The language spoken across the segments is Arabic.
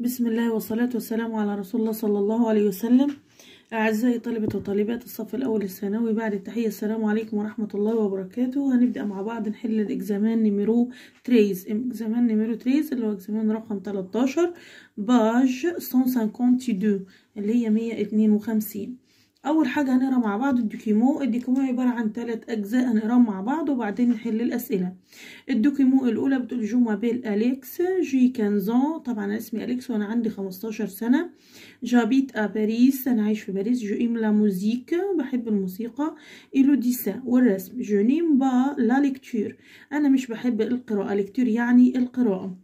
بسم الله والصلاة والسلام على رسول الله صلى الله عليه وسلم أعزائي طلبة وطالبات الصف الأول الثانوي بعد التحية السلام عليكم ورحمة الله وبركاته هنبدأ مع بعض نحل الإجزامان نميرو تريز إجزامان نميرو تريز اللي هو إجزامان رقم 13 باج 152 اللي هي 152 اول حاجه هنقرا مع بعض الدوكيمو الدوكيمو عباره عن ثلاث اجزاء هنقراهم مع بعض وبعدين نحل الاسئله الدوكيمو الاولى بتقول جو بيل اليكس جي كانزون طبعا انا اسمي اليكس وانا عندي 15 سنه جابيت ا باريس انا عايش في باريس جو ايم لا موزيك بحب الموسيقى ديسا والرسم جو نيم با لا ليكتور انا مش بحب القراءه ليكتور يعني القراءه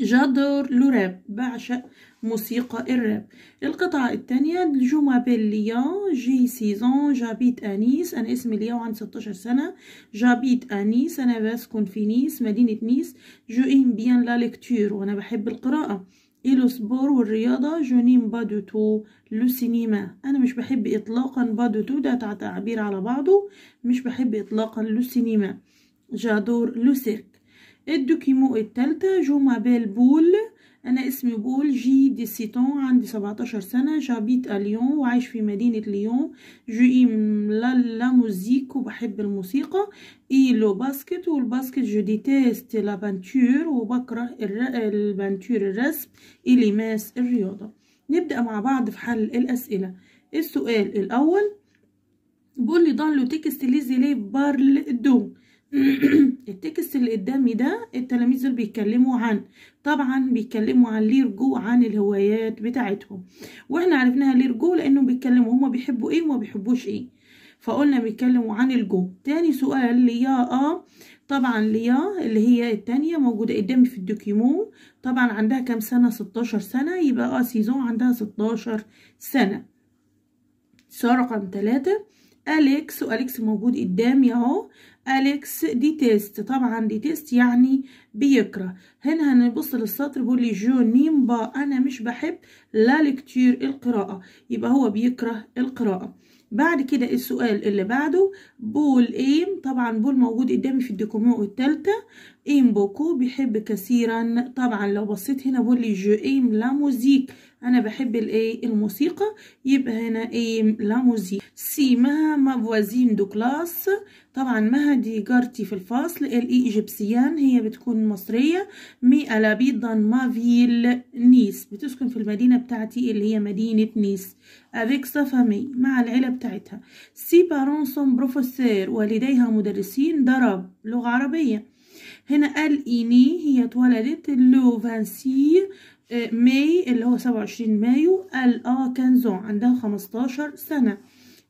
جادور لوراب بعشق موسيقى الراب القطعة الثانية جوما بيليا جي سيزون جابيت أنيس أنا اسمي ليا وعندي 16 سنة جابيت أنيس أنا بسكن في نيس مدينة نيس جو إيم بيان لا لكتور وأنا بحب القراءة إلو سبور والرياضة جونيم بادو تو لو سينيما أنا مش بحب إطلاقا بادو تو ده تعبير على بعضه مش بحب إطلاقا لو سينيما جادور لو سيرك الدوكيمو التالتة جو مابيل بول أنا اسمي بول جي دي سيتون عندي سبعتاشر سنة جابيت أليون وعايش في مدينة ليون جوي لا لا موزيك وبحب الموسيقى إي لو باسكت والباسكت جو ديتيست لا بانتور وبكره البانتور الرسم اللي ماس الرياضة نبدأ مع بعض في حل الأسئلة السؤال الأول بول لي دان لو تكست ليزي لي بارل دو التكست اللي قدامي ده التلاميذ دول بيتكلموا عن طبعا بيتكلموا عن ليه رجوع عن الهوايات بتاعتهم واحنا عرفناها ليه رجوع لانهم بيتكلموا هما بيحبوا ايه وما بيحبوش ايه فقلنا بيتكلموا عن الجو تاني سؤال ليا اه طبعا ليا اللي هي التانية موجودة قدامي في الدوكيمون طبعا عندها كام سنة 16 سنة يبقى اه سيزون عندها 16 سنة سؤال رقم تلاتة أليكس وأليكس موجود قدامي اهو أليكس دي تيست طبعا دي تيست يعني بيكره هنا هنبص للسطر بيقول لي جونين با أنا مش بحب لا لكتير القراءة يبقى هو بيكره القراءة بعد كده السؤال اللي بعده بول ايم طبعا بول موجود قدامي في الديكومو التالتة ايم بوكو بيحب كثيرا طبعا لو بصيت هنا بقول لي جو ايم لا موزيك انا بحب الايه الموسيقى يبقى هنا ايم لا موزيك سي مها ما فوازين دو كلاس طبعا مها دي جارتي في الفصل ال اي ايجيبسيان هي بتكون مصريه مي الا بيضا ما فيل نيس بتسكن في المدينه بتاعتي اللي هي مدينه نيس افيك سافامي مع العيله بتاعتها سي بارون سون بروفيسور والديها مدرسين ضرب لغه عربيه هنا قال إيني هي اتولدت لو فانسي آه، ماي اللي هو سبعة وعشرين مايو قال آه كانزون عندها خمستاشر سنة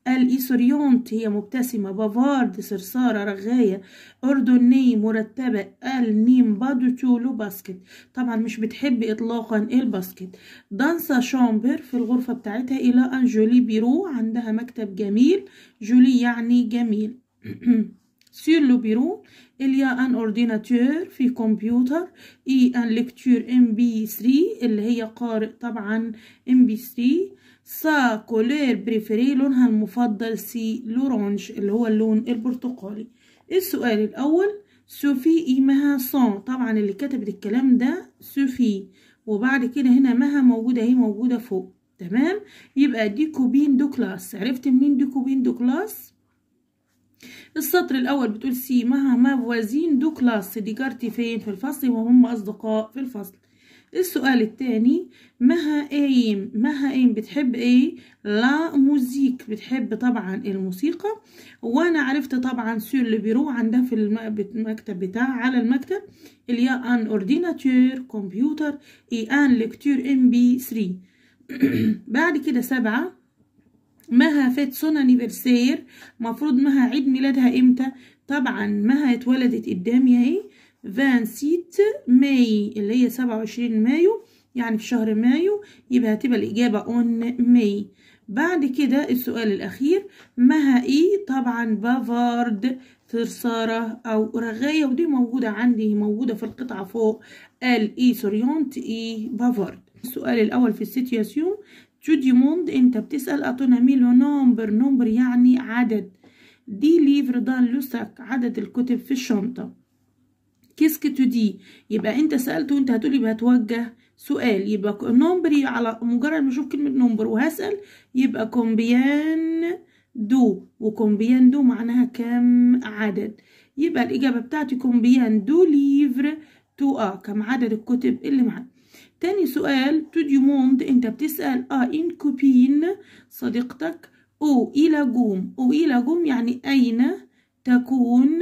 قال إيسوريونت هي مبتسمة بافارد صرصارة رغاية أردني مرتبة قال نيم بادوتو لو باسكت طبعا مش بتحب إطلاقا الباسكت دانسا شامبر في الغرفة بتاعتها إلى أن جولي بيرو عندها مكتب جميل جولي يعني جميل sur le bureau. Il y a un ordinateur في كمبيوتر et un ام mp3 اللي هي قارئ طبعا mp3 سا كولير بريفري لونها المفضل سي لورانج اللي هو اللون البرتقالي السؤال الأول سوفي إي مها صان طبعا اللي كتبت الكلام ده سوفي وبعد كده هنا مها موجودة اهي موجودة فوق تمام يبقى دي كوبين دو كلاس عرفت منين دي كوبين دو كلاس السطر الأول بتقول سي مهما بوازين دو كلاس دي كارتي فين في الفصل وهم أصدقاء في الفصل السؤال التاني مها ايم مها ايم بتحب ايه لا موزيك بتحب طبعا الموسيقى وانا عرفت طبعا سور بيرو عندها في المكتب بتاع على المكتب اللي هي ان اورديناتور كمبيوتر اي ان لكتور ام بي 3 بعد كده سبعة مها فات سون انيفرسير المفروض مها عيد ميلادها امتى طبعا مها اتولدت قدامي اهي فانسيت ماي اللي هي سبعة وعشرين مايو يعني في شهر مايو يبقى هتبقى الإجابة اون ماي بعد كده السؤال الأخير مها إيه طبعا بافارد ثرثارة أو رغاية ودي موجودة عندي موجودة في القطعة فوق ال اي سوريونت اي بافارد السؤال الأول في السيتياسيون تو موند انت بتسأل اتونامي لو نومبر نومبر يعني عدد دي ليفر دان لوساك عدد الكتب في الشنطة كيسك تو دي يبقى انت سألته وانت هتقولي بتوجه سؤال يبقى نومبر على مجرد ما اشوف كلمة نومبر وهسأل يبقى كومبيان دو وكومبيان دو معناها كم عدد يبقى الإجابة بتاعتي كومبيان دو ليفر تو اه كم عدد الكتب اللي معاك تاني سؤال تو ديموند انت بتسأل اه ان كوبين صديقتك او الى جوم او الى جوم يعني اين تكون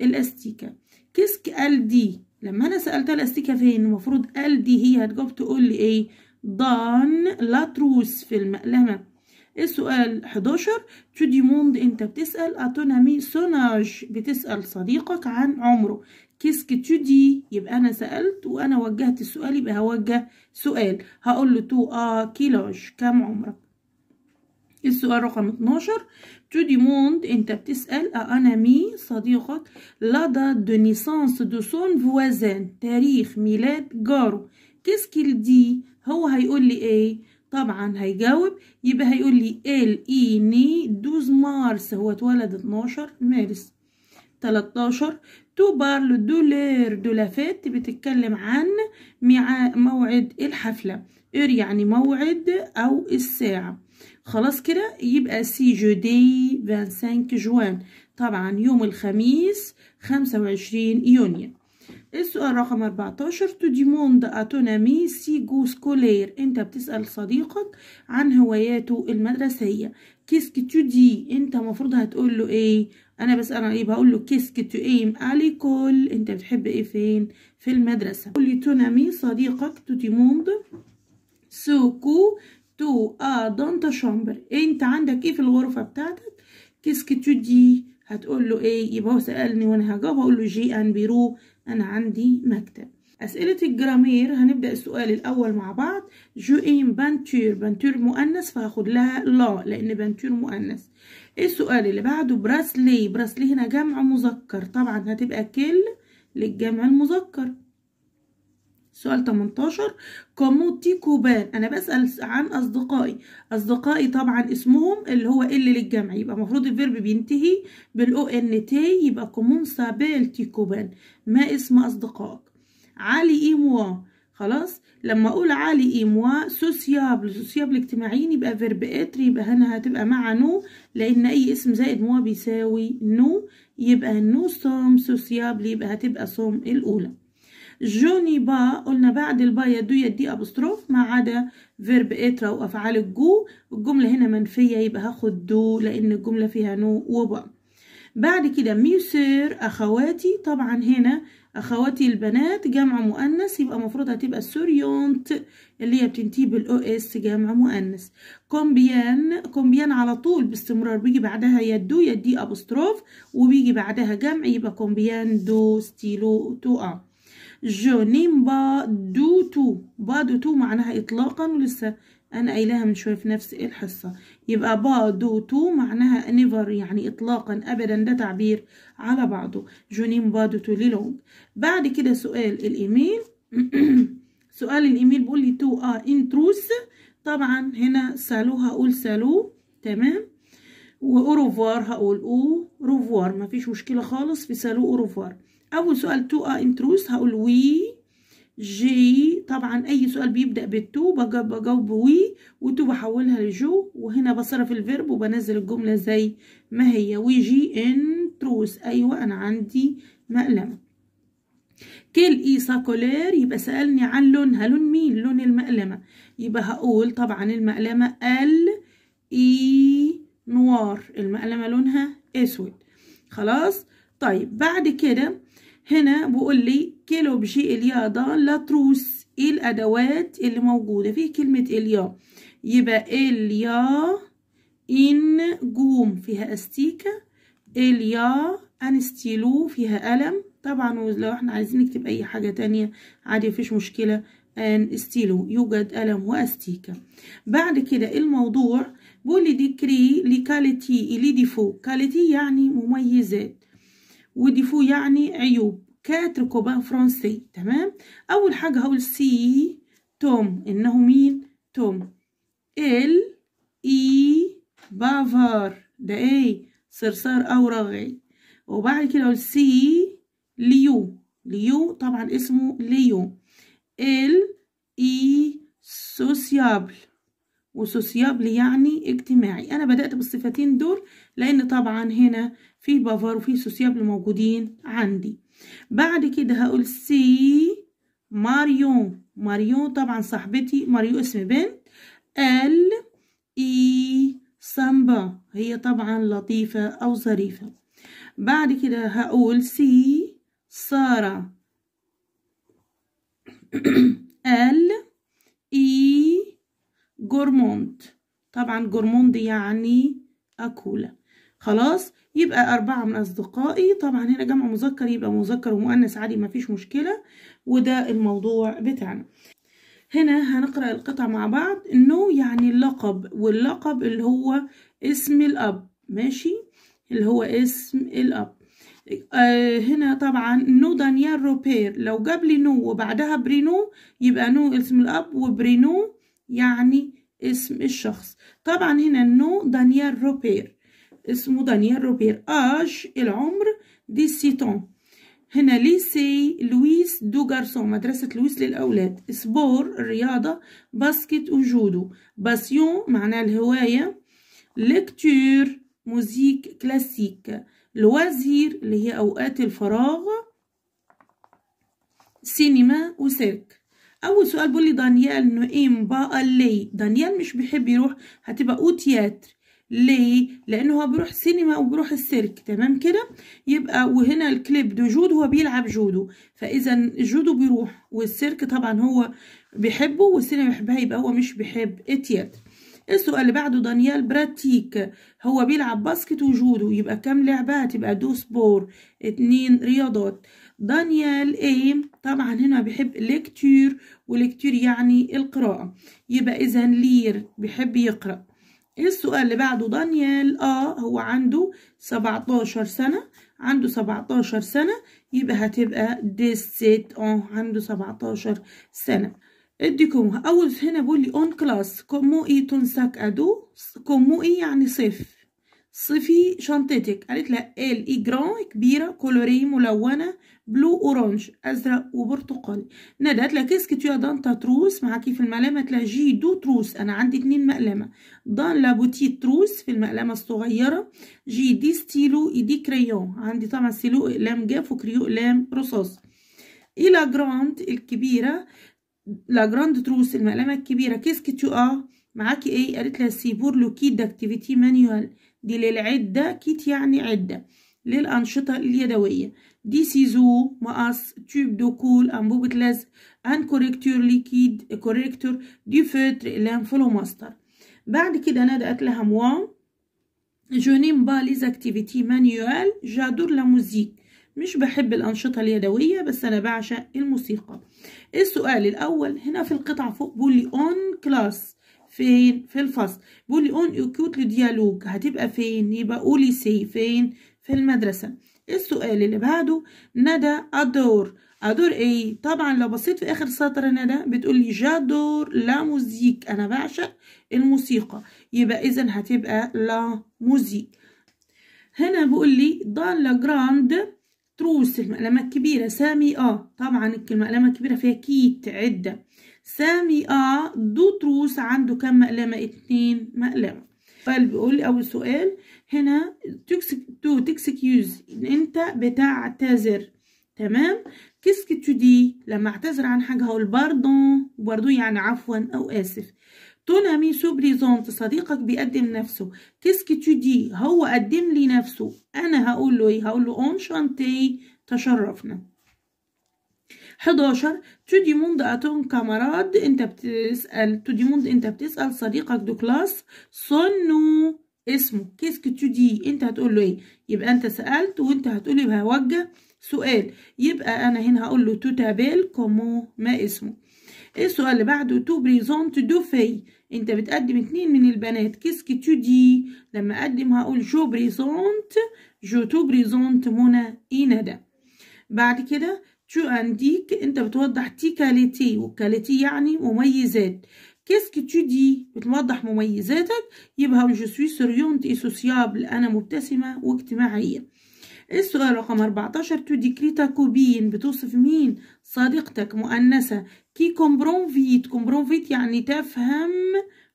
الاستيكة كيسك ال دي لما انا سألتها الاستيكة فين المفروض ال دي هي هتجاوب تقول لي ايه دان لاتروس في المقلمة السؤال 11 تو موند انت بتسأل اتونامي سوناج بتسأل صديقك عن عمره كيسك تو دي يبقى انا سألت وانا وجهت السؤال يبقى هوجه سؤال هقول له تو اه كيلوج كم عمرك السؤال رقم 12 تو موند انت بتسأل مي صديقك لا دا دو نيسانس دو سون فوازان تاريخ ميلاد جاره كيسك دي هو هيقول لي ايه طبعا هيجاوب يبقى هيقول لي ال اي ني دوز مارس هو اتولد 12 مارس 13 تو بارل دولير دولافيت بتتكلم عن موعد الحفلة إير يعني موعد أو الساعة خلاص كده يبقى سي جو دي 25 جوان طبعا يوم الخميس 25 يونيو السؤال رقم 14 تو ديموند اتونامي سي جو سكولير انت بتسأل صديقك عن هواياته المدرسية كيسك تو دي انت المفروض هتقول له ايه انا بسأل عن ايه بقول له كيسك تو ايم اليكول انت بتحب ايه فين في المدرسة قول لي تونامي صديقك تو ديموند سو كو تو ا دونت شامبر انت عندك ايه في الغرفة بتاعتك كيسك تو دي هتقول له ايه يبقى هو سألني وانا هجاوب هقول له جي ان بيرو أنا عندي مكتب أسئلة الجرامير هنبدأ السؤال الأول مع بعض جو إيم بانتور بانتور مؤنث فهاخد لها لا لأن بانتور مؤنث إيه السؤال اللي بعده براسلي براسلي هنا جمع مذكر طبعا هتبقى كل للجمع المذكر سؤال 18 كموتي كوبان انا بسال عن اصدقائي اصدقائي طبعا اسمهم اللي هو ال للجمع يبقى المفروض الفيرب بينتهي بالاو ان تي يبقى كومون تي كوبان ما اسم اصدقائك علي اي موا خلاص لما اقول علي اي موا سوسيابل سوسيابل اجتماعيين يبقى فيرب اتر يبقى هنا هتبقى مع نو لان اي اسم زائد موا بيساوي نو يبقى نو سوم سوسيابل يبقى هتبقى سوم الاولى جوني با قلنا بعد البا يدو يدي ابوستروف ما عدا فيرب إترا وأفعال الجو الجملة هنا منفية يبقى هاخد دو لأن الجملة فيها نو وبا بعد كده ميسير أخواتي طبعا هنا أخواتي البنات جمع مؤنث يبقى المفروض هتبقى سوريونت اللي هي بتنتهي بالأو إس جمع مؤنث كومبيان كومبيان على طول باستمرار بيجي بعدها يدو يدي ابوستروف وبيجي بعدها جمع يبقى كومبيان دو ستيلو تو أ جونين با دو تو با دو تو معناها إطلاقا ولسه أنا قايلاها من شوية في نفس الحصة يبقى با دو تو معناها نيفر يعني إطلاقا أبدا ده تعبير على بعضه جونين با دو تو ليلونج بعد كده سؤال الإيميل سؤال الإيميل بيقول لي تو آ انتروس طبعا هنا سالو هقول سالو تمام وأوروفوار هقول أو روفوار مفيش مشكلة خالص في سالو أوروفوار اول سؤال تو ا آه انتروس هقول وي جي طبعا اي سؤال بيبدا بالتو بجاوب وي وتو بحولها لجو وهنا بصرف الفيرب وبنزل الجمله زي ما هي وي جي انتروس ايوه انا عندي مقلمه كيل اي ساكولير يبقى سالني عن لونها لون مين لون المقلمه يبقى هقول طبعا المقلمه ال اي نوار المقلمه لونها اسود خلاص طيب بعد كده هنا بقول لي كيلو بشي الياضة لتروس ايه الادوات اللي موجودة في كلمة اليا يبقى اليا ان جوم فيها استيكة اليا انستيلو فيها قلم طبعا ولو احنا عايزين نكتب اي حاجة تانية عادي مفيش مشكلة ان ستيلو يوجد قلم واستيكة بعد كده الموضوع بيقول لي ديكري لكاليتي ديفو كاليتي يعني مميزات وديفو يعني عيوب كاتر كوبان فرنسي تمام اول حاجه هقول سي توم انه مين توم ال اي بافار ده ايه صرصار او رغي وبعد كده اقول سي ليو ليو طبعا اسمه ليو ال اي سوسيابل وسوسيابل يعني اجتماعي انا بدأت بالصفتين دول لان طبعا هنا في بافار وفي سوسيابل موجودين عندي بعد كده هقول سي ماريون ماريون طبعا صاحبتي ماريو اسم بنت ال اي e، سامبا هي طبعا لطيفة او ظريفة بعد كده هقول سي سارة ال جورموند طبعا جورموند يعني أكولا خلاص يبقى أربعة من أصدقائي طبعا هنا جمع مذكر يبقى مذكر ومؤنث عادي مفيش مشكلة وده الموضوع بتاعنا هنا هنقرأ القطع مع بعض إنه يعني اللقب واللقب اللي هو اسم الأب ماشي اللي هو اسم الأب آه هنا طبعا نو دانيال روبير لو جاب لي نو وبعدها برينو يبقى نو اسم الأب وبرينو يعني اسم الشخص طبعا هنا نو دانيال روبير اسمه دانيال روبير اج العمر دي سيتون هنا ليسي لويس دو جارسون مدرسة لويس للأولاد سبور الرياضة باسكت وجودو باسيون معناها الهواية لكتور موزيك كلاسيك لوازير اللي هي أوقات الفراغ سينما وسيرك اول سؤال بيقول لي دانيال نقيم بقى ليه دانيال مش بيحب يروح هتبقى او تياتر ليه لانه هو بيروح سينما وبيروح السيرك تمام كده يبقى وهنا الكليب دو جود هو بيلعب جودو فاذا الجودو بيروح والسيرك طبعا هو بيحبه والسينما بيحبها يبقى هو مش بيحب التياتر إيه السؤال اللي بعده دانيال براتيك هو بيلعب باسكت وجوده يبقى كام لعبة هتبقى دو سبور اتنين رياضات دانيال ايه طبعا هنا بيحب ليكتور وليكتور يعني القراءة يبقى اذا لير بيحب يقرأ السؤال اللي بعده دانيال اه هو عنده 17 سنة عنده 17 سنة يبقى هتبقى سيت اه عنده 17 سنة اديكم اول هنا بيقول لي اون كلاس كومو اي ساك ادو كومو اي يعني صيف صيفي شنطتك قالت لها ال اي جران كبيره كولوري ملونه بلو اورانج ازرق وبرتقالي ندى قالت لها كيسك يا دان تا تروس معاكي في المقلمه لها جي دو تروس انا عندي اتنين مقلمه دان لا بوتي تروس في المقلمه الصغيره جي دي ستيلو اي دي كريون عندي طبعا ستيلو اقلام جاف وكريو اقلام رصاص الى جراند الكبيره لا جراند تروس المقلمة الكبيرة كيسكي تو اه معاكي ايه قالت لها سي لو كيد اكتيفيتي مانيوال دي للعدة كيت يعني عدة للأنشطة اليدوية دي سيزو مقص تيوب كول أنبوبة لزق أن كوريكتور ليكيد كوريكتور دي فتر لام فولو ماستر بعد كده ندى قالت لها موان جونيم با ليز اكتيفيتي مانيوال جادور لا موزيك مش بحب الأنشطة اليدوية بس أنا بعشق الموسيقى السؤال الأول هنا في القطعة فوق بيقول لي كلاس فين في الفصل بيقول لي اكوت لو ديالوج هتبقى فين يبقى قولي سي فين في المدرسة السؤال اللي بعده ندى أدور أدور إيه طبعا لو بصيت في آخر سطر ندى بتقول لي جادور لا موزيك أنا بعشق الموسيقى يبقى إذا هتبقى لا موزيك هنا بيقول لي دان لا جراند تروس المقلمة الكبيرة سامي آه طبعا المقلمة الكبيرة فيها كيت عدة سامي آه دو تروس عنده كم مقلمة اتنين مقلمة قال طيب، بيقول لي أول سؤال هنا تو تكسكيوز أنت بتعتذر تمام كسك تو دي لما اعتذر عن حاجة هقول باردون باردون يعني عفوا أو آسف Ton ami se بريزونت صديقك بيقدم نفسه qu'est-ce que tu dis هو قدم لي نفسه انا هقول له ايه هقول له انشانتي تشرفنا 11 tu demandes à ton camarade انت بتسال tu demandes انت بتسال صديقك دو كلاس سونو اسمه quest تو دي انت هتقول له ايه يبقى انت سالت وانت هتقول له هوجه سؤال يبقى انا هنا هقول له توتابيل كومو ما اسمه السؤال اللي بعده تو بريزونت دوفي انت بتقدم اتنين من البنات كيسك تو دي لما اقدم هقول جو بريزونت جو تو بريزونت منى ايندا بعد كده تو انديك انت بتوضح تي كاليتي والكاليتي يعني مميزات كيسك تو دي بتوضح مميزاتك يبقى هقول جو سوي سوريونت اي سوسيابل انا مبتسمه واجتماعيه السؤال رقم 14 تو ديكري كوبين بتوصف مين صديقتك مؤنثة كي كومبرون فيت كومبرون فيت يعني تفهم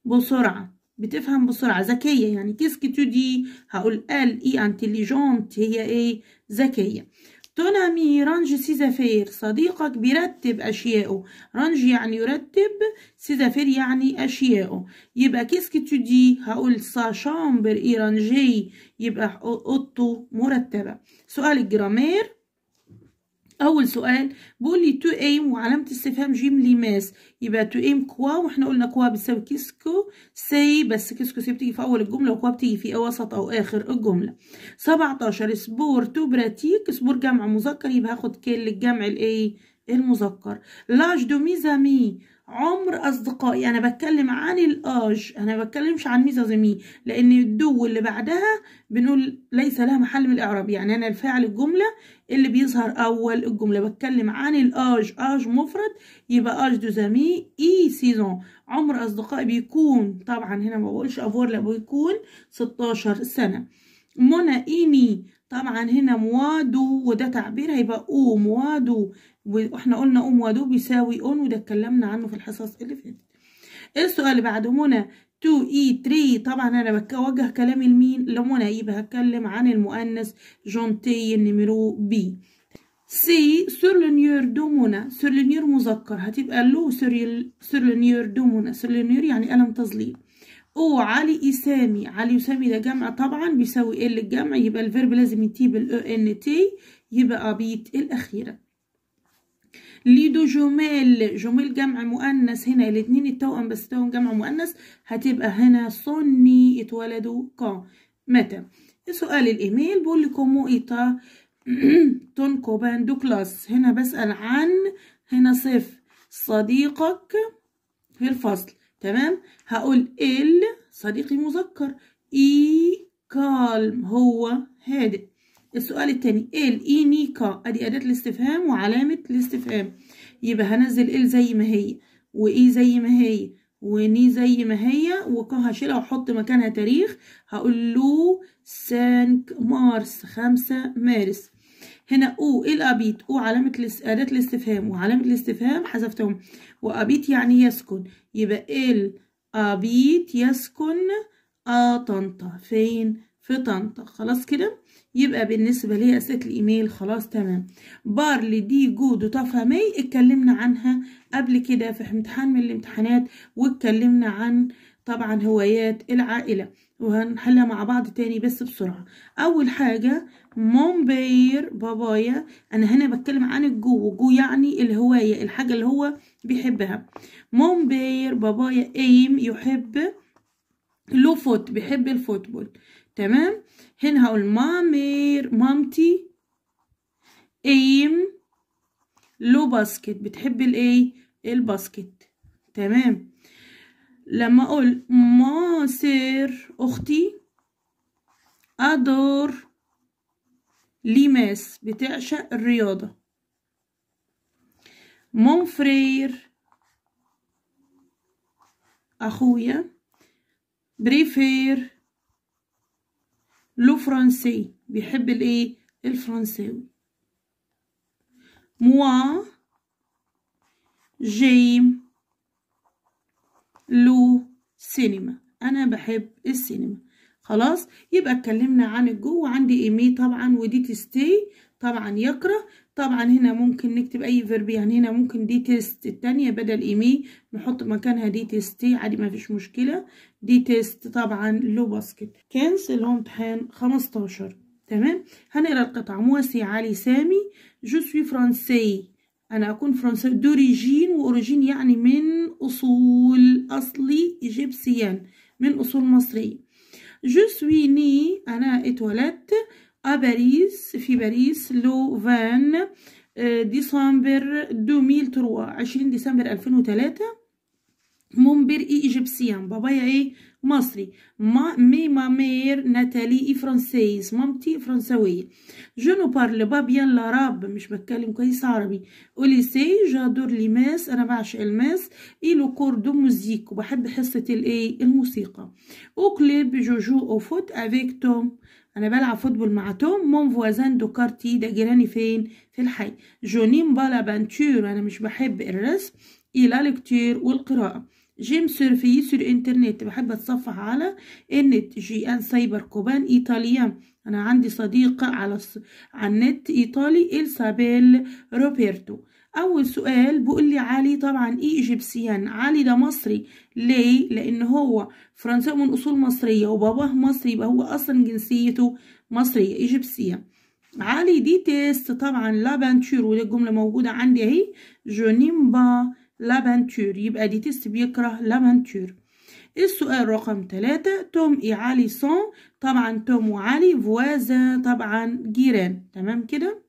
بسرعة بتفهم بسرعة ذكية يعني كيسكي تو دي هقول ال اي انتليجونت هي ايه ذكية تونامي رانج سيزافير صديقك بيرتب أشيائه رانج يعني يرتب سيزافير يعني أشيائه يبقى كيسك تدي هقول سا شامبر إيرانجي يبقى أوضته مرتبة سؤال الجرامير اول سؤال بيقول لي تو ايم وعلامه استفهام جيم لماس يبقى تو ايم كوا واحنا قلنا كوا بتساوي كيسكو سي بس كيسكو سي بتيجي في اول الجمله وكوا بتيجي في وسط او اخر الجمله 17 سبور تو براتيك سبور جمع مذكر يبقى هاخد كل الجمع الايه المذكر لاج دو ميزامي عمر أصدقائي أنا بتكلم عن الآج أنا بتكلمش عن ميزازمي لأن الدو اللي بعدها بنقول ليس لها محل من الإعراب يعني أنا الفاعل الجملة اللي بيظهر أول الجملة بتكلم عن الآج آج مفرد يبقى آج دو زامي إي سيزون عمر أصدقائي بيكون طبعا هنا ما بقولش أفور لا بيكون 16 سنة منى إيمي طبعا هنا موادو وده تعبير هيبقى او موادو واحنا قلنا ام ودو بيساوي اون وده اتكلمنا عنه في الحصص اللي فاتت السؤال اللي بعده منى 2 اي 3 طبعا انا بوجه كلامي لمين لمنى يبقى هتكلم عن المؤنث جونتي نمرو بي سي سورلينيور دومونا سورلينيور مذكر هتبقى له سورلينيور دومونا سورلينيور يعني قلم تظليل او علي اسامي علي اسامي ده جمع طبعا بيساوي ال الجمع يبقى الفيرب لازم ينتهي بالاو ان تي يبقى بيت الاخيره ليدو جمال جمال جمع مؤنث هنا الاتنين التوأم بس توأم جمع مؤنث هتبقى هنا صني اتولدوا كا متى سؤال الايميل بقول لكم مؤيطة تونكو باندو كلاس هنا بسأل عن هنا صف صديقك في الفصل تمام هقول ال صديقي مذكر اي كالم هو هادئ السؤال التاني إيه ال اي e ادي اداة الاستفهام وعلامة الاستفهام يبقى هنزل ال زي ما هي واي e زي ما هي وني زي ما هي وكا هشيلها واحط مكانها تاريخ هقول له سانك مارس خمسة مارس هنا او ايه الابيت او علامة اداة الاستفهام وعلامة الاستفهام حذفتهم وابيت يعني يسكن يبقى ال ابيت يسكن اطنطا طنطا فين في طنطا خلاص كده يبقى بالنسبة لي أسئلة الإيميل خلاص تمام بارلي دي جود طفمي اتكلمنا عنها قبل كده في امتحان من الامتحانات واتكلمنا عن طبعا هوايات العائلة وهنحلها مع بعض تاني بس بسرعة أول حاجة مونبير بابايا أنا هنا بتكلم عن الجو جو يعني الهواية الحاجة اللي هو بيحبها مونبير بابايا ايم يحب لو فوت بيحب الفوتبول تمام هنا هقول مامير مامتي ايم لو باسكت بتحب الايه الباسكت تمام لما اقول ماسر اختي ادور ليماس بتعشق الرياضة مون فرير اخويا بريفير لو فرنسي بيحب الايه الفرنساوي موا جيم لو سينما انا بحب السينما خلاص يبقى اتكلمنا عن الجو عندي ايمي طبعا ودي تستي طبعا يكره طبعا هنا ممكن نكتب اي فيرب يعني هنا ممكن دي تيست التانية بدل ايمي نحط مكانها دي تيستي عادي ما فيش مشكلة دي تيست طبعا لو باسكت كنس اللي هو امتحان 15 تمام هنقرا القطعة مواسي علي سامي جو سوي فرنسي انا اكون فرنسي دوريجين واوريجين يعني من اصول اصلي ايجيبسيان من اصول مصرية جو سوي ني انا اتولدت باريس في باريس لو فان ديسمبر 2003 20 ديسمبر 2003 مونبير اي ايجيبسيان بابايا ايه مصري ما مي ما مير ناتالي اي فرانسيز مامتي فرنسويه جو نو بارل با بيان لاراب مش بتكلم كويس عربي اوليسي جادور لي ماس انا بعشق الماس اي لو كور دو موزيك وبحب حصه الايه الموسيقى كليب جوجو او فوت افيك توم انا بلعب فوتبول مع توم مون فوازان دو كارتي ده جيراني فين في الحي جونين بالا بانتور انا مش بحب الرسم الى إيه لكتير والقراءه جيم سيرفي سور انترنت بحب اتصفح على النت جي ان سايبر كوبان ايطاليان انا عندي صديقه على الص... على النت ايطالي السابيل روبرتو اول سؤال بيقول لي علي طبعا ايه ايجيبسيان علي ده مصري ليه لان هو فرنساوي من اصول مصريه وباباه مصري يبقى هو اصلا جنسيته مصريه ايجيبسيان علي دي تيست طبعا لابانتور ودي الجمله موجوده عندي اهي جونيم با لابانتور يبقى دي تيست بيكره لابانتور السؤال رقم ثلاثة توم إي علي سون طبعا توم وعلي فوازا طبعا جيران تمام كده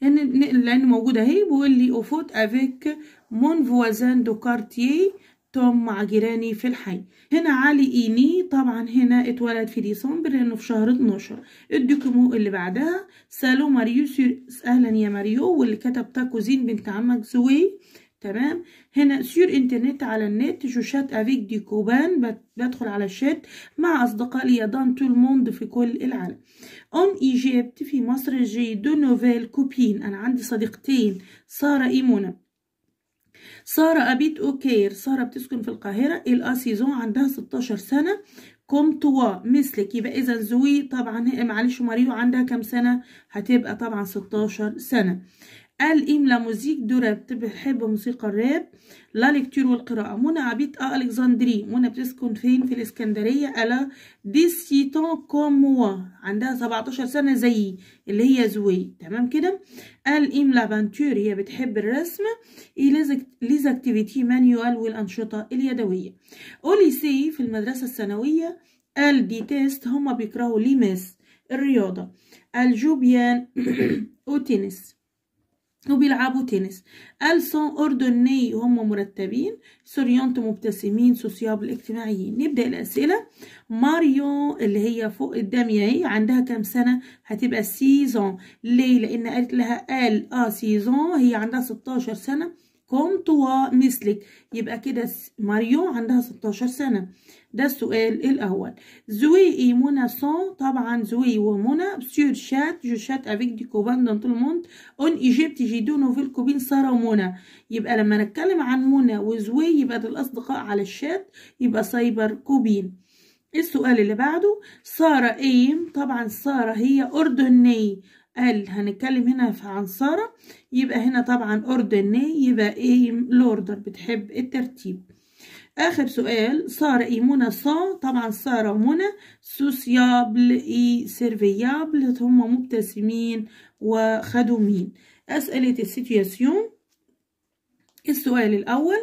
يعني لان موجوده اهي بيقول لي اوفوت افيك مون فوازان دو كارتيي توم مع جيراني في الحي هنا علي ايني طبعا هنا اتولد في ديسمبر لانه في شهر 12 الدوكيمو اللي بعدها سالو ماريو سير... اهلا يا ماريو واللي كتب تاكوزين بنت عمك زوي تمام هنا سير انترنت على النت جو شات افيك دي كوبان بدخل على الشات مع اصدقائي دان تو الموند في كل العالم اون ايجيبت في مصر جي دو نوفيل كوبين انا عندي صديقتين ساره ايمونه سارة أبيت أوكير سارة بتسكن في القاهرة الأسيزون عندها 16 سنة كوم توا مثلك يبقى إذا زوي طبعا معلش ماريو عندها كام سنة هتبقى طبعا 16 سنة قال إيم لا موزيك دو راب بحب موسيقى الراب لا ليكتور والقراءة منى عبيد آه، ألكسندري منى بتسكن فين في الإسكندرية ألا دي سيتون كوم موا عندها 17 سنة زيي اللي هي زوي تمام كده قال إيم لا فانتور هي بتحب الرسم اي ليز أكتيفيتي مانيوال والأنشطة اليدوية أولي سي في المدرسة الثانوية قال دي تيست هما بيكرهوا لي ماس الرياضة الجوبيان وتنس وبيلعبوا تنس ألسون أردني هم مرتبين سوريونت مبتسمين سوسيابل اجتماعيين نبدأ الأسئلة ماريو اللي هي فوق الدامية اهي عندها كام سنة هتبقى سيزون ليه لأن قالت لها ال اه سيزون هي عندها 16 سنة كوم توا مثلك يبقى كده ماريو عندها 16 سنة ده السؤال الأول زوي اي مونا سون طبعا زوي ومنى سور شات جو شات افيك دي كوبان دون موند اون ايجيبت دو نوفيل كوبين سارة ومنى يبقى لما نتكلم عن منى وزوي يبقى ده الأصدقاء على الشات يبقى سايبر كوبين السؤال اللي بعده سارة ايم طبعا سارة هي اردني قال هنتكلم هنا عن سارة يبقى هنا طبعا اردني يبقى ايم لوردر بتحب الترتيب اخر سؤال ساره ايمونا منى سون طبعا ساره ومنى سوسيابل اي سيرفيابل هما مبتسمين وخدومين اسئله السيتياسيون السؤال الاول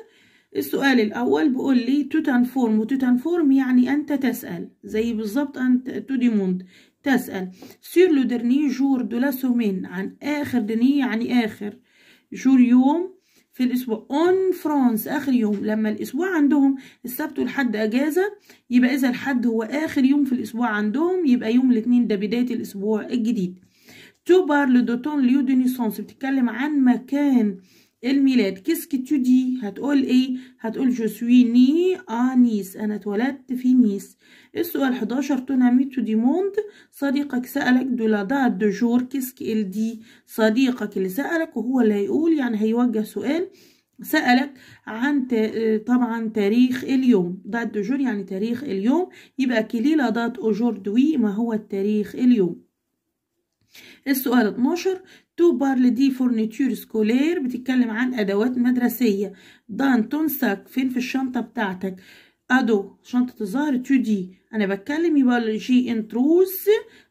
السؤال الأول بيقول لي تتنفورم وتتنفورم يعني أنت تسأل زي بالظبط أنت تديموند تسأل سير لو ديرني جور دو la عن آخر دني يعني آخر جور يوم في الأسبوع اون فرانس آخر يوم لما الأسبوع عندهم السبت والحد أجازة يبقى إذا الحد هو آخر يوم في الأسبوع عندهم يبقى يوم الاثنين ده بداية الأسبوع الجديد تو لو دوتون ليو دونيسونس بتتكلم عن مكان الميلاد كيس كي دي هتقول ايه هتقول جو سوي ني انيس نيس انا اتولدت في نيس السؤال 11 توناميتو دي موند صديقك سالك لا دات دو جور كيس كي ال دي صديقك اللي سالك وهو اللي هيقول يعني هيوجه سؤال سألك عن طبعا تاريخ اليوم دات دو جور يعني تاريخ اليوم يبقى لا دات اوجوردوي ما هو التاريخ اليوم السؤال 12 تو توبر لدي فورنيتور سكولير بتتكلم عن أدوات مدرسية دان تنسك فين في الشنطة بتاعتك أدو شنطة الظهر تو دي أنا بتكلم يبقى جي انتروس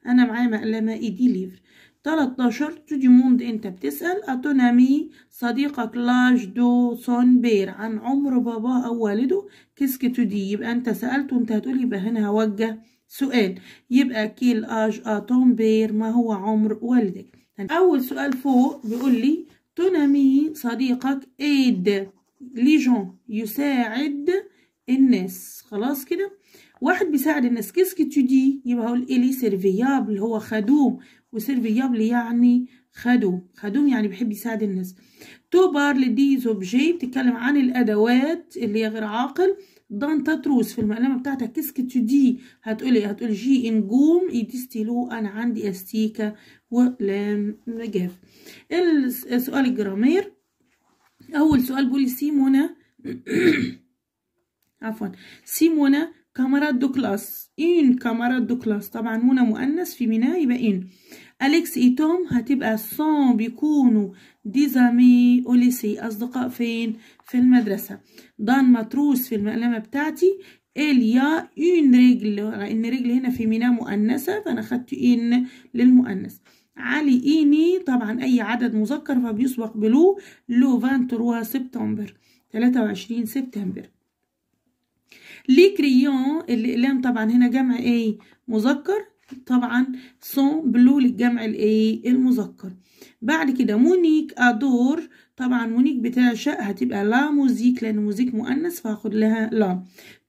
أنا معايا مقلمة اي دي ليفر 13 تو دي موند أنت بتسأل أتونامي صديقك لاج دو سون بير عن عمر باباه أو والده كيسك تو دي يبقى أنت سألته أنت هتقولي يبقى هنا هوجه سؤال يبقى كيل آج أتون بير ما هو عمر والدك يعني أول سؤال فوق بيقول لي تنمي صديقك ايد ليجون يساعد الناس خلاص كده واحد بيساعد الناس كيسكي تودي يبقى هقول إلي سيرفيابل هو خدوم وسيرفيابل يعني خدوم خدوم يعني بيحب يساعد الناس توبر لدي زوبجي بتتكلم عن الأدوات اللي هي غير عاقل دون تتروس في المقلمة بتاعتك تو دي هتقولي هتقولي جي نجوم ستيلو أنا عندي أستيكة ولام مجاف السؤال الجرامير أول سؤال بيقولي سيمونا عفوا سيمونا كاميرا دو كلاس إن كاميرا دو كلاس طبعا منى مؤنث في منى يبقى إن أليكس إي توم هتبقى سون بيكونوا ديزامي أوليسي أصدقاء فين؟ في المدرسة دان ماتروس في المقلمة بتاعتي إليا إن رجل إن رجل هنا في ميناء مؤنثة فأنا خدت إن للمؤنث علي إيني طبعا أي عدد مذكر فبيسبق بلو لو فانتروا سبتمبر 23 سبتمبر لي كريون الأقلام طبعا هنا جمع إيه مذكر طبعا سون بلو للجمع الايه المذكر بعد كده مونيك ادور طبعا مونيك بتعشق هتبقى لا موزيك لان موزيك مؤنث فهاخد لها لا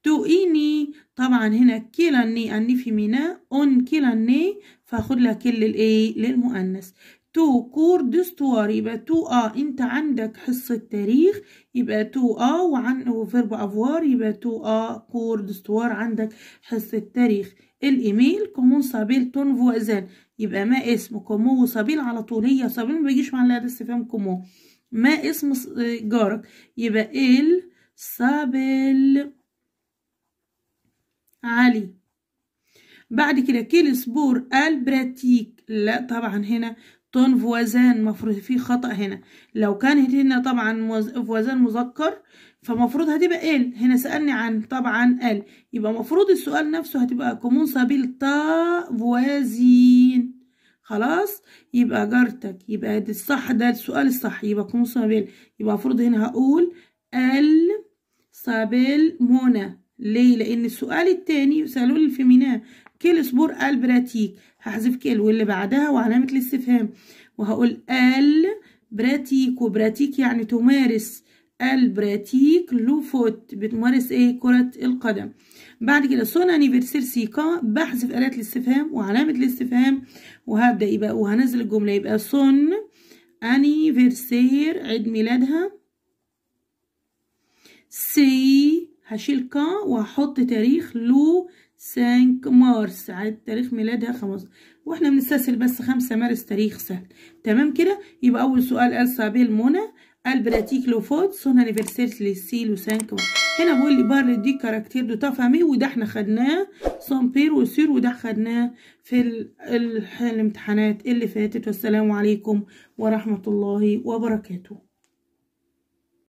تو إيني طبعا هنا كيلاني أني في ميناء أون كيلاني فاخد لها كل الإيه للمؤنث تو كور دستوار يبقى تو اه انت عندك حصة تاريخ يبقى تو اه وعن وفيرب افوار يبقى تو اه كور دستوار عندك حصة تاريخ الايميل كومون صابيل تون فوازان يبقى ما اسم كومو وصابيل على طول هي صابيل ما بيجيش مع الاداه استفهام كومو ما اسم آه، جارك يبقى ال صابيل علي بعد كده كيل سبور البراتيك لا طبعا هنا طن فوازان مفروض في خطأ هنا لو كان هنا طبعا فوازان مذكر فمفروض هتبقى ال هنا سألني عن طبعا ال يبقى مفروض السؤال نفسه هتبقى كومون سابيل تا فوازين خلاص يبقى جارتك يبقى دي الصح ده السؤال الصح يبقى كومون سابيل يبقى مفروض هنا هقول ال سابيل منى ليه لان السؤال التاني سالوني الفيمينا كيل سبور البراتيك هحذف كيل واللي بعدها وعلامة الاستفهام وهقول ال براتيك وبراتيك يعني تمارس البراتيك لو فوت بتمارس ايه كرة القدم بعد كده سون انيفرسير سيكا بحذف آلات الاستفهام وعلامة الاستفهام وهبدأ يبقى وهنزل الجملة يبقى سون انيفرسير عيد ميلادها سي هشيل كا وهحط تاريخ لو 5 مارس عاد تاريخ ميلادها 15 واحنا بنستسهل بس 5 مارس تاريخ سهل تمام كده يبقى اول سؤال قال صابيل منى البراتيك لو فوت سون انيفرسير للسي لوسان هنا بيقول لي بار دي كاركتير دو تافامي وده احنا خدناه سون بير وسير وده خدناه في الامتحانات اللي فاتت والسلام عليكم ورحمة الله وبركاته